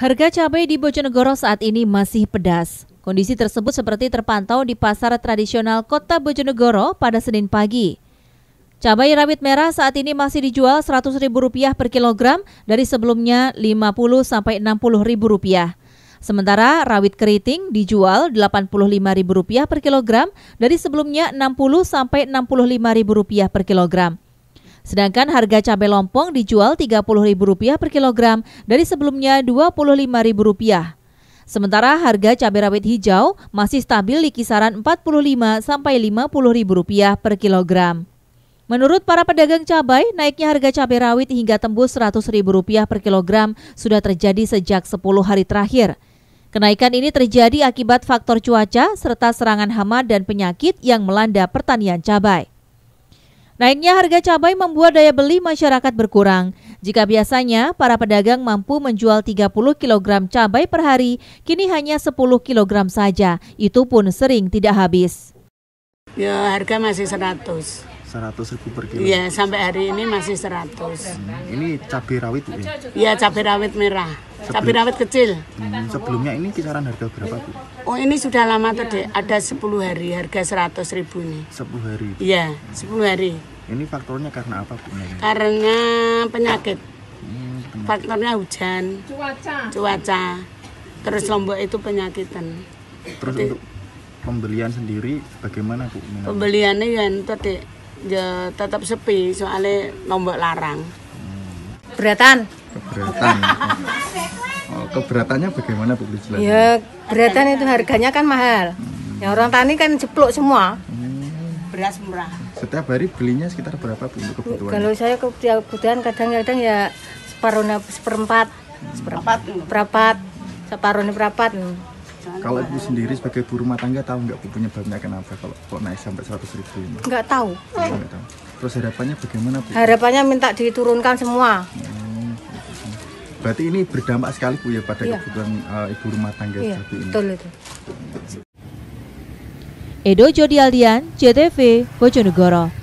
Harga cabai di Bojonegoro saat ini masih pedas. Kondisi tersebut seperti terpantau di pasar tradisional kota Bojonegoro pada Senin pagi. Cabai rawit merah saat ini masih dijual Rp100.000 per kilogram dari sebelumnya rp rp 60000 Sementara rawit keriting dijual Rp85.000 per kilogram dari sebelumnya rp rp 65000 per kilogram. Sedangkan harga cabai lompong dijual Rp30.000 per kilogram dari sebelumnya Rp25.000. Sementara harga cabai rawit hijau masih stabil di kisaran rp 45000 sampai Rp50.000 per kilogram. Menurut para pedagang cabai, naiknya harga cabai rawit hingga tembus Rp100.000 per kilogram sudah terjadi sejak 10 hari terakhir. Kenaikan ini terjadi akibat faktor cuaca serta serangan hama dan penyakit yang melanda pertanian cabai. Naiknya harga cabai membuat daya beli masyarakat berkurang. Jika biasanya para pedagang mampu menjual 30 kg cabai per hari, kini hanya 10 kg saja. Itu pun sering tidak habis. Ya harga masih 100 seratus ribu per kilo. ya sampai hari ini masih seratus Hmm, ini cabai rawit ya ya? Iya, cabai rawit merah. Sebelum, cabai rawit kecil. Hmm, sebelumnya ini kisaran harga berapa Bu? Oh, ini sudah lama tuh Ada sepuluh hari harga seratus ribu ini sepuluh hari? Iya, sepuluh hari. Ini faktornya karena apa Bu? Karena penyakit. Hmm, Faktornya hujan, cuaca. cuaca, terus lombok itu penyakitan. Terus Jadi, untuk pembelian sendiri bagaimana Bu? Pembeliannya ya itu ya tetap sepi soalnya nombok larang keberatan keberatan oh, keberatannya bagaimana bu Lijlan? ya keberatan itu harganya kan mahal hmm. yang orang tani kan jeplok semua hmm. beras murah setiap hari belinya sekitar berapa bu kebutuhan kalau saya ya, kebutuhan kadang-kadang ya separuh seperempat seperempat, seperempat separuh ini berapa kalau ibu sendiri sebagai ibu rumah tangga tahu nggak punya babnya kenapa kalau kok naik sampai 100 ribu ini? Nggak tahu. Nggak tahu. Terus harapannya bagaimana bu? Harapannya minta diturunkan semua. Hmm, berarti ini berdampak sekali bu ya pada iya. kebutuhan uh, ibu rumah tangga iya, seperti ini. Betul itu. Edo Aldian, JTV, Bojonegoro.